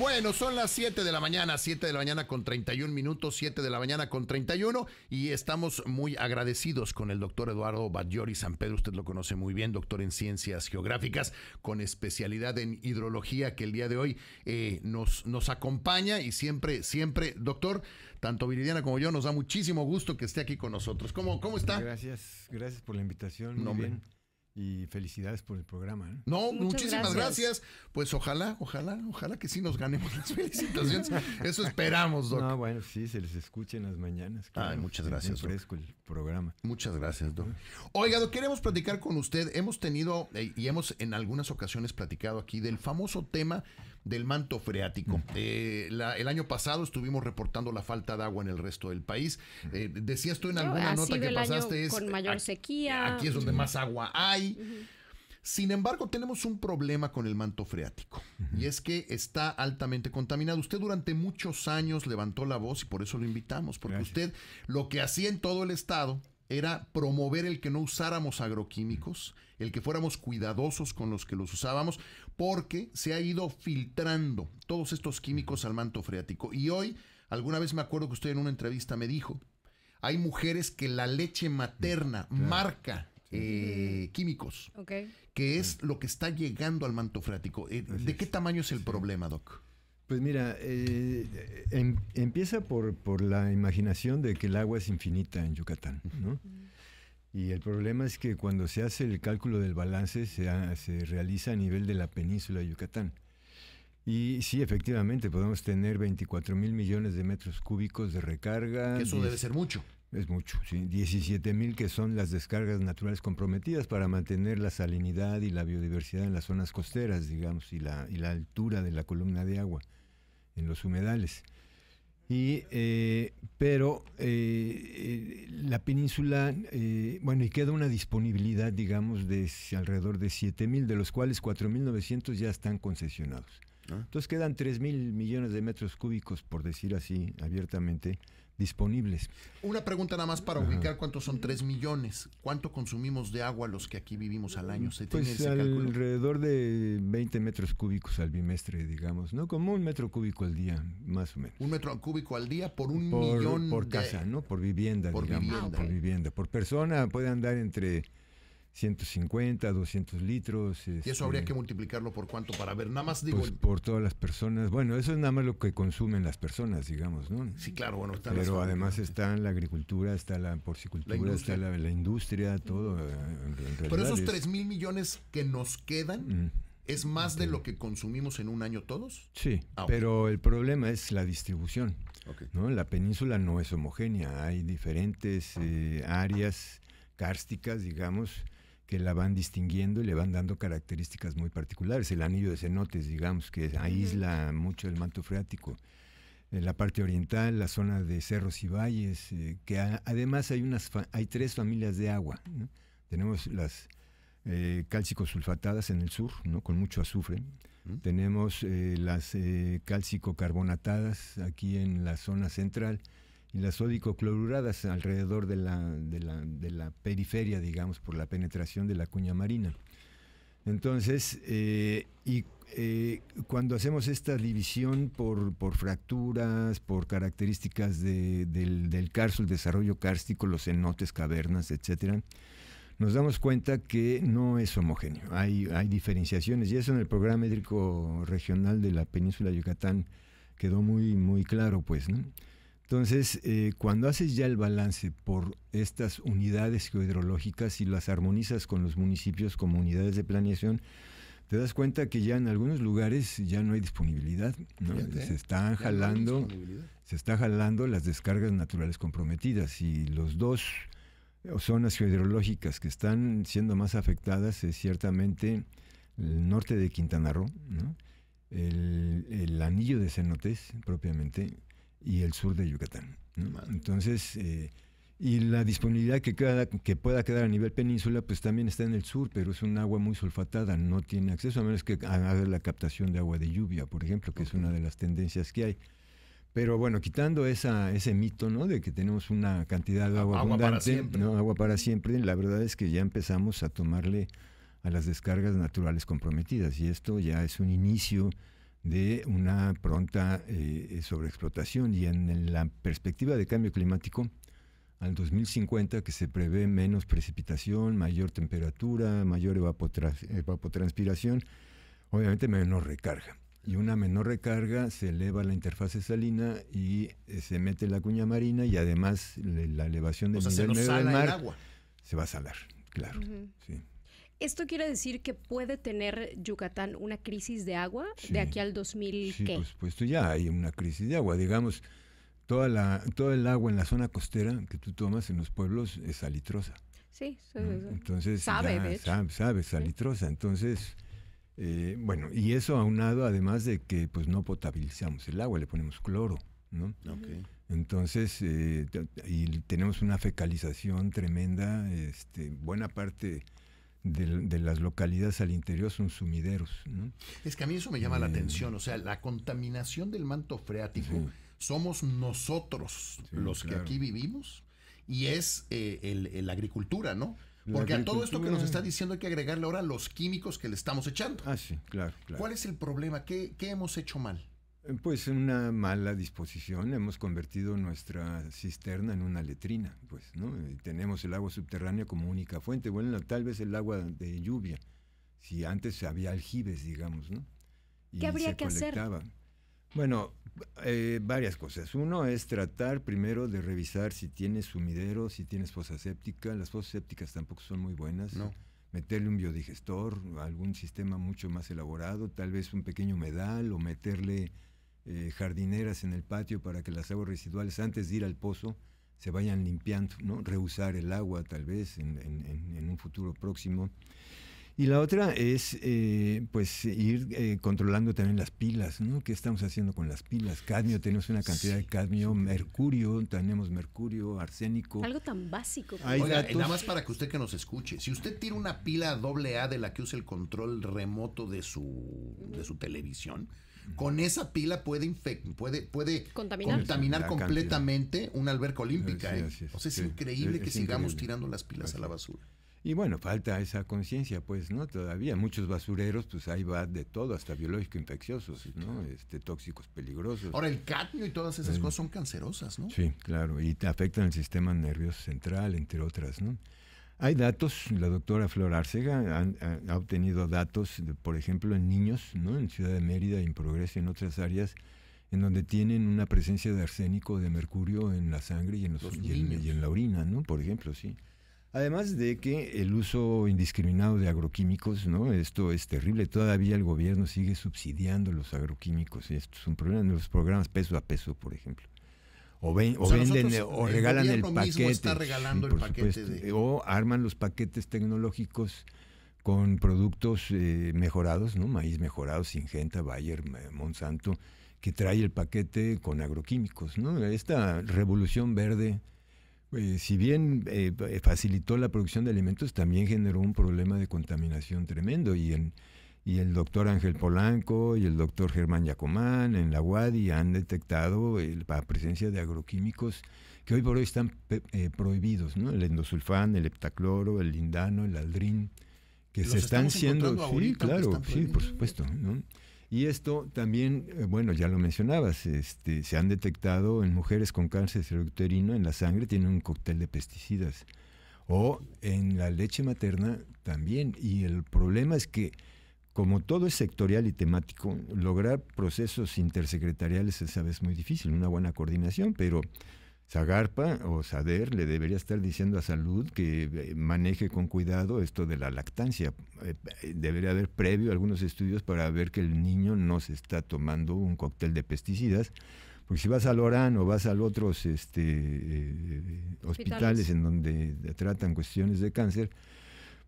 Bueno, son las 7 de la mañana, 7 de la mañana con 31 minutos, 7 de la mañana con 31 y estamos muy agradecidos con el doctor Eduardo Badiori San Pedro, usted lo conoce muy bien, doctor en ciencias geográficas con especialidad en hidrología que el día de hoy eh, nos, nos acompaña y siempre, siempre, doctor, tanto Viridiana como yo, nos da muchísimo gusto que esté aquí con nosotros. ¿Cómo, cómo está? Gracias, gracias por la invitación. Muy bien y felicidades por el programa. ¿eh? No, muchísimas gracias. Pues ojalá, ojalá, ojalá que sí nos ganemos las felicitaciones. Eso esperamos, Doc. No, bueno, sí, se les escuche en las mañanas. muchas gracias. fresco el programa. Muchas gracias, Doc. Oiga, Doc, queremos platicar con usted. Hemos tenido eh, y hemos en algunas ocasiones platicado aquí del famoso tema del manto freático. Mm. Eh, el año pasado estuvimos reportando la falta de agua en el resto del país. Mm. Eh, decía decías tú en alguna nota que pasaste es, con mayor sequía. Aquí es donde más agua hay. Sin embargo, tenemos un problema con el manto freático y es que está altamente contaminado. Usted durante muchos años levantó la voz y por eso lo invitamos, porque usted lo que hacía en todo el estado era promover el que no usáramos agroquímicos, el que fuéramos cuidadosos con los que los usábamos, porque se ha ido filtrando todos estos químicos al manto freático. Y hoy, alguna vez me acuerdo que usted en una entrevista me dijo, hay mujeres que la leche materna mm, marca eh, químicos, que es mm. lo que está llegando al manto freático. Eh, ¿De qué tamaño es el problema, Doc? Pues mira, eh, em, empieza por, por, la imaginación de que el agua es infinita en Yucatán, ¿no? Y el problema es que cuando se hace el cálculo del balance se, realiza a nivel de la península de Yucatán. Y sí, efectivamente, podemos tener 24 mil millones de metros cúbicos de recarga. eso debe ser mucho. Es mucho, sí. 17 mil que son las descargas naturales comprometidas para mantener la salinidad y la biodiversidad en las zonas costeras, digamos, y la, y la altura de la columna de agua en los humedales. Eh, pero eh, la península, eh, bueno, y queda una disponibilidad, digamos, de alrededor de 7.000, de los cuales 4.900 ya están concesionados. Ah. Entonces quedan 3.000 millones de metros cúbicos, por decir así abiertamente, disponibles. Una pregunta nada más para ubicar cuántos son 3 millones. ¿Cuánto consumimos de agua los que aquí vivimos al año? ¿Se tiene pues alrededor de 20 metros cúbicos al bimestre, digamos, ¿no? Como un metro cúbico al día, más o menos. Un metro cúbico al día por un por, millón. Por casa, ¿no? Por vivienda, digamos. Por vivienda. Por persona puede andar entre 150, 200 litros. ¿Y eso habría este que multiplicarlo por cuánto para ver? Nada más digo. Pues, por todas las personas. Bueno, eso es nada más lo que consumen las personas, digamos, ¿no? Sí, claro, bueno, Pero además está la agricultura, está la porcicultura, está la, industria, todo. Eh, pero esos 3 mil millones que nos quedan. Mm, ¿Es más de lo que consumimos en un año todos? Sí, ah, pero el problema es la distribución. ¿no? La península no es homogénea, hay diferentes eh, áreas kársticas, digamos, que la van distinguiendo y le van dando características muy particulares. El anillo de cenotes, digamos, que aísla mucho el manto freático. En eh, la parte oriental, la zona de cerros y valles, eh, que además hay, unas hay tres familias de agua. Tenemos las eh, sulfatadas en el sur, ¿no? con mucho azufre. Tenemos eh, las cálcico-carbonatadas aquí en la zona central y las sódico cloruradas alrededor de la, de, la, de la, periferia, digamos, por la penetración de la cuña marina. Entonces, eh, y eh, cuando hacemos esta división por, por fracturas, por características del, del carso, el desarrollo cárstico, los cenotes, cavernas, etcétera, nos damos cuenta que no es homogéneo. Hay, hay diferenciaciones y eso en el programa hídrico regional de la península de Yucatán quedó muy, muy claro, pues, ¿no? Entonces, eh, cuando haces ya el balance por estas unidades geohidrológicas y las armonizas con los municipios como unidades de planeación, te das cuenta que ya en algunos lugares ya no hay disponibilidad, se están jalando, se está jalando las descargas naturales comprometidas y los dos zonas geohidrológicas que están siendo más afectadas es ciertamente el norte de Quintana Roo, el, el anillo de cenotes propiamente, y el sur de Yucatán. Entonces, eh, y la disponibilidad que, queda, que pueda quedar a nivel península, pues también está en el sur, pero es un agua muy sulfatada, no tiene acceso, a menos que haga la captación de agua de lluvia, por ejemplo, que es una de las tendencias que hay. Pero bueno, quitando esa, ese mito, ¿no? De que tenemos una cantidad de agua, abundante, ¿no? agua para siempre, la verdad es que ya empezamos a tomarle a las descargas naturales comprometidas y esto ya es un inicio de una pronta eh, sobreexplotación y en la perspectiva de cambio climático, al 2050 que se prevé menos precipitación, mayor temperatura, mayor evapotranspiración, obviamente menos recarga. Y una menor recarga se eleva la interfase salina y eh, se mete la cuña marina y además la elevación del nivel del mar agua. se va a salar, claro. sí. ¿Esto quiere decir que puede tener Yucatán una crisis de agua de aquí al 2000? Sí, ¿qué? por ya hay una crisis de agua. Digamos, toda la, todo el agua en la zona costera que tú tomas en los pueblos es salitrosa. Sí, entonces sabe, sabes salitrosa. Entonces, eh, bueno, y eso aunado además de que pues no potabilizamos el agua, le ponemos cloro, ¿no? Okay. Entonces, eh, y tenemos una fecalización tremenda, este, buena parte de, las localidades al interior son sumideros. Es que a mí eso me llama la eh, atención, o sea, la contaminación del manto freático somos nosotros los que aquí vivimos y es eh, la agricultura, ¿no? Porque a todo esto que nos está diciendo hay que agregarle ahora los químicos que le estamos echando. Ah, sí, claro. ¿Cuál es el problema? ¿Qué hemos hecho mal? Pues una mala disposición. Hemos convertido nuestra cisterna en una letrina, pues, ¿no? tenemos el agua subterránea como única fuente. Bueno, tal vez el agua de lluvia, si antes había aljibes, digamos, ¿no? Y ¿Qué habría que hacer? Bueno, eh, varias cosas. Uno es tratar primero de revisar si tienes sumidero, si tienes fosa séptica. Las fosas sépticas tampoco son muy buenas. meterle un biodigestor, algún sistema mucho más elaborado, tal vez un pequeño humedal o meterle eh, jardineras en el patio para que las aguas residuales antes de ir al pozo se vayan limpiando, ¿no? reusar el agua tal vez en, un futuro próximo. Y la otra es eh, pues ir eh, controlando también las pilas, ¿no? ¿Qué estamos haciendo con las pilas? Cadmio, tenemos una cantidad de cadmio, mercurio, tenemos mercurio, arsénico. Algo tan básico. nada más para que usted que nos escuche, si usted tira una pila AA de la que usa el control remoto de su, de su televisión, con esa pila puede, puede, contaminar, completamente un alberca olímpica. ¿eh? es, o sea, es increíble que sigamos tirando las pilas a la basura. Y bueno, falta esa conciencia, pues, ¿no? Todavía muchos basureros, pues ahí va de todo, hasta biológico infecciosos, ¿no? Este, tóxicos peligrosos. Ahora, el cadmio y todas esas cosas son cancerosas, ¿no? Sí, claro, y te afectan el sistema nervioso central, entre otras, ¿no? Hay datos, la doctora Flora Arcega ha, obtenido datos, por ejemplo, en niños, ¿no? en Ciudad de Mérida, y en Progreso, y en otras áreas, en donde tienen una presencia de arsénico, de mercurio en la sangre y en, los, la orina, ¿no? por ejemplo, sí. Además de que el uso indiscriminado de agroquímicos, ¿no? Esto es terrible. Todavía el gobierno sigue subsidiando los agroquímicos. Esto es un problema en los programas peso a peso, por ejemplo o, venden o regalan el, paquete. O arman los paquetes tecnológicos con productos eh, mejorados, ¿no? Maíz mejorado, Singenta, Bayer, eh, Monsanto, que trae el paquete con agroquímicos, ¿no? Esta revolución verde, eh, si bien facilitó la producción de alimentos, también generó un problema de contaminación tremendo y en y el doctor Ángel Polanco y el doctor Germán Yacomán en la UADI han detectado la presencia de agroquímicos que hoy por hoy están eh, prohibidos, ¿no? El endosulfán, el heptacloro, el lindano, el aldrin, que se están siendo, sí, claro, sí, por supuesto, Y esto también, eh, bueno, ya lo mencionabas, este, se han detectado en mujeres con cáncer uterino en la sangre tienen un cóctel de pesticidas o en la leche materna también. Y el problema es que como todo es sectorial y temático, lograr procesos intersecretariales es es muy difícil, una buena coordinación, pero Zagarpa o Sader le debería estar diciendo a salud que eh, maneje con cuidado esto de la lactancia. Eh, eh, debería haber previo algunos estudios para ver que el niño no se está tomando un cóctel de pesticidas. Porque si vas al Orán o vas a otros este, hospitales en donde tratan cuestiones de cáncer,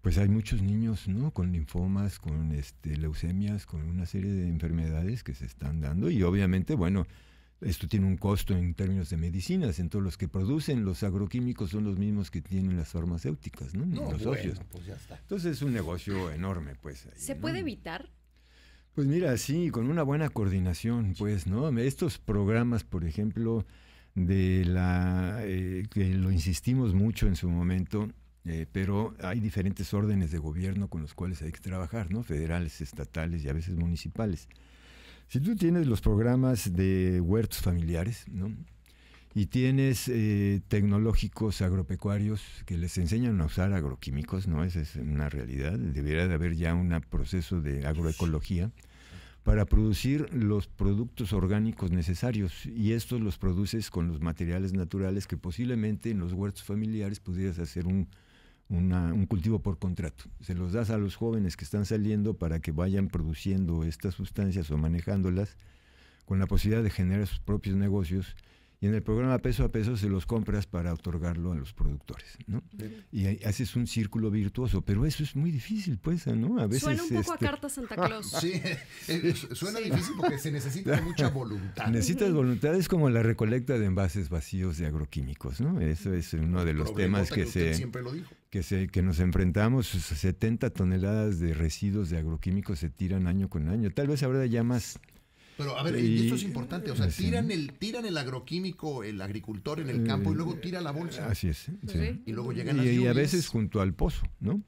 pues hay muchos niños, ¿no? Con linfomas, con este, leucemias, con una serie de enfermedades que se están dando y obviamente, bueno, esto tiene un costo en términos de medicinas, todos los que producen los agroquímicos son los mismos que tienen las farmacéuticas, ¿no? los socios. Pues, Entonces es un negocio enorme, pues. ¿Se puede evitar? Pues mira, sí, con una buena coordinación, pues, ¿no? Estos programas, por ejemplo, de la eh, que lo insistimos mucho en su momento, eh, pero hay diferentes órdenes de gobierno con los cuales hay que trabajar, ¿no? Federales, estatales y a veces municipales. Si tú tienes los programas de huertos familiares, ¿no? Y tienes eh, tecnológicos agropecuarios que les enseñan a usar agroquímicos, ¿no? Esa es una realidad. Debería de haber ya un proceso de agroecología para producir los productos orgánicos necesarios y estos los produces con los materiales naturales que posiblemente en los huertos familiares pudieras hacer un un cultivo por contrato. Se los das a los jóvenes que están saliendo para que vayan produciendo estas sustancias o manejándolas con la posibilidad de generar sus propios negocios y en el programa peso a peso se los compras para otorgarlo a los productores, ¿no? Y haces un círculo virtuoso, pero eso es muy difícil, pues, ¿no? A veces suena un poco a este carta Santa Claus. Eh, eh, suena difícil porque se necesita mucha voluntad. Necesitas voluntad, es como la recolecta de envases vacíos de agroquímicos, ¿no? Eso es uno de los temas que, se que que nos enfrentamos, 70 toneladas de residuos de agroquímicos se tiran año con año. Tal vez ahora ya más pero a ver, y, esto es importante, o sea, tiran el, tiran el agroquímico, el agricultor en el eh, campo y luego tira la bolsa. Así es. Pues y luego llegan las lluvias. Y a veces junto al pozo, ¿no?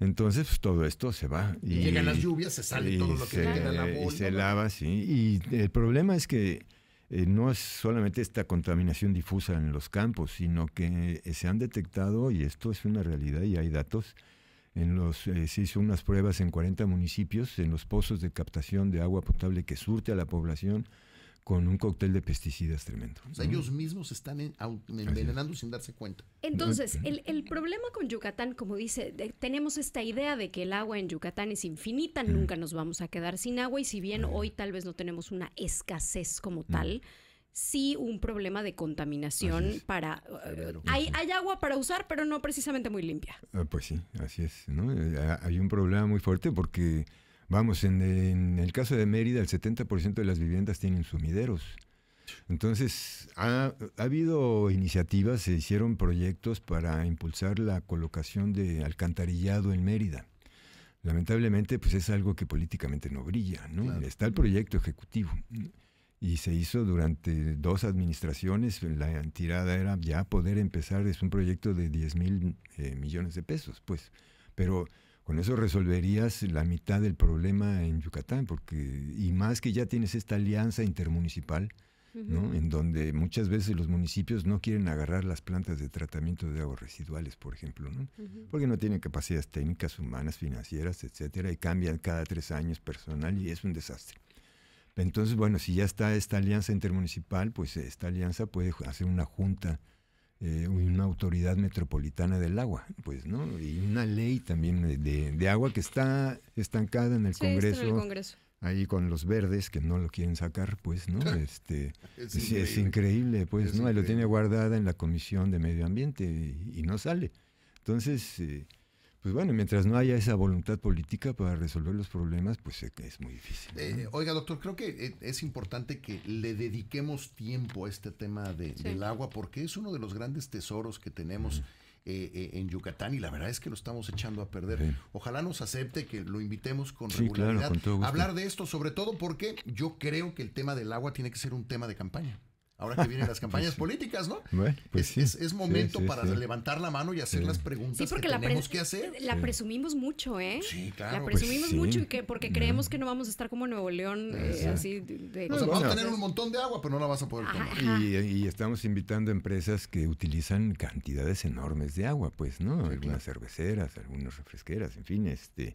Entonces pues, todo esto se va. Y, llegan las lluvias, se sale todo lo que en la bolsa. Y se lava, sí. Y el problema es que eh, no es solamente esta contaminación difusa en los campos, sino que eh, se han detectado, y esto es una realidad y hay datos, en los, eh, se hizo unas pruebas en 40 municipios en los pozos de captación de agua potable que surte a la población con un cóctel de pesticidas tremendo. ellos mismos están envenenando sin darse cuenta. Entonces, el, problema con Yucatán, como dice, tenemos esta idea de que el agua en Yucatán es infinita, nunca nos vamos a quedar sin agua y si bien hoy tal vez no tenemos una escasez como tal, sí un problema de contaminación para... Eh, hay, agua para usar, pero no precisamente muy limpia. Ah, pues sí, así es. ¿no? Eh, hay un problema muy fuerte porque, vamos, en, el caso de Mérida, el 70% de las viviendas tienen sumideros. Entonces, ha, habido iniciativas, se hicieron proyectos para impulsar la colocación de alcantarillado en Mérida. Lamentablemente, pues es algo que políticamente no brilla, ¿no? Está el proyecto ejecutivo y se hizo durante dos administraciones. La tirada era ya poder empezar, es un proyecto de 10 mil eh, millones de pesos, pues. Pero con eso resolverías la mitad del problema en Yucatán, porque, y más que ya tienes esta alianza intermunicipal, ¿no? En donde muchas veces los municipios no quieren agarrar las plantas de tratamiento de aguas residuales, por ejemplo, ¿no? Porque no tienen capacidades técnicas, humanas, financieras, etcétera, y cambian cada tres años personal y es un desastre. Entonces, bueno, si ya está esta alianza intermunicipal, pues esta alianza puede hacer una junta, eh, una autoridad metropolitana del agua, pues, ¿no? Y una ley también de, agua que está estancada en el, Congreso, Ahí con los verdes que no lo quieren sacar, pues, ¿no? Este, es, increíble. pues, ¿no? Lo tiene guardada en la Comisión de Medio Ambiente y, no sale. Entonces, eh, pues bueno, mientras no haya esa voluntad política para resolver los problemas, pues es muy difícil. Eh, oiga, doctor, creo que eh, es importante que le dediquemos tiempo a este tema del agua, porque es uno de los grandes tesoros que tenemos. Eh, en Yucatán y la verdad es que lo estamos echando a perder. Ojalá nos acepte que lo invitemos con regularidad claro, hablar de esto, sobre todo porque yo creo que el tema del agua tiene que ser un tema de campaña ahora que vienen las campañas políticas, ¿no? Bueno, pues es, es, momento para levantar la mano y hacer las preguntas porque la tenemos que hacer. La presumimos mucho, ¿eh? Sí, claro. La pues presumimos mucho que porque creemos que no vamos a estar como Nuevo León, eh, así. De, o a tener un montón de agua, pero no la vas a poder tomar. Y, estamos invitando a empresas que utilizan cantidades enormes de agua, pues, ¿no? algunas cerveceras, algunas refresqueras, en fin, este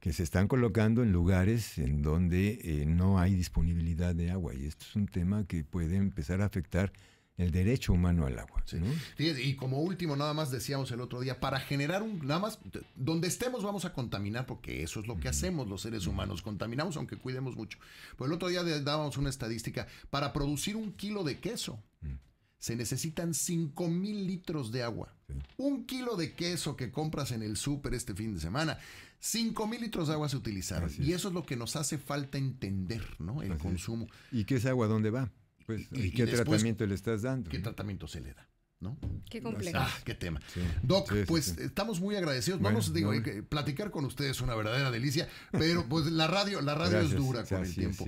que se están colocando en lugares en donde eh, no hay disponibilidad de agua. Y esto es un tema que puede empezar a afectar el derecho humano al agua. Y como último, nada más decíamos el otro día, para generar un, nada más, donde estemos vamos a contaminar, porque eso es lo que hacemos los seres humanos, contaminamos aunque cuidemos mucho. Pues el otro día dábamos una estadística, para producir un kilo de queso, mm se necesitan 5 mil litros de agua. Un kilo de queso que compras en el súper este fin de semana, 5 mil litros de agua se utilizaron. Y eso es lo que nos hace falta entender, ¿no? El consumo. ¿Y qué es agua? ¿Dónde va? Pues, ¿Y, qué tratamiento le estás dando? ¿Qué tratamiento se le da? ¿no? Qué ah, complejo. Ah, qué tema. Doc, pues estamos muy agradecidos. Vamos, digo, eh, platicar con ustedes es una verdadera delicia, pero pues la radio, la radio es dura con el tiempo.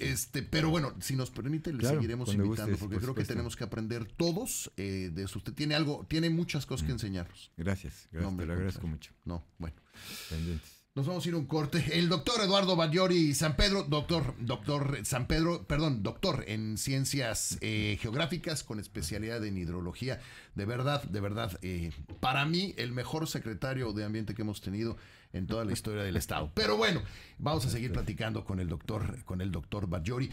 Este, pero bueno, si nos permite, le seguiremos invitando, porque creo que tenemos que aprender todos eh, de eso. Usted tiene algo, tiene muchas cosas que mm. enseñarnos. Gracias, gracias. te lo agradezco mucho. No, bueno. Pendientes. Nos vamos a ir un corte. El doctor Eduardo Bagliori San Pedro, doctor, doctor San Pedro, perdón, doctor en ciencias eh, geográficas con especialidad en hidrología. De verdad, de verdad, eh, para mí el mejor secretario de ambiente que hemos tenido en toda la historia del Estado. Pero bueno, vamos a seguir platicando con el doctor, con el doctor Bagliori.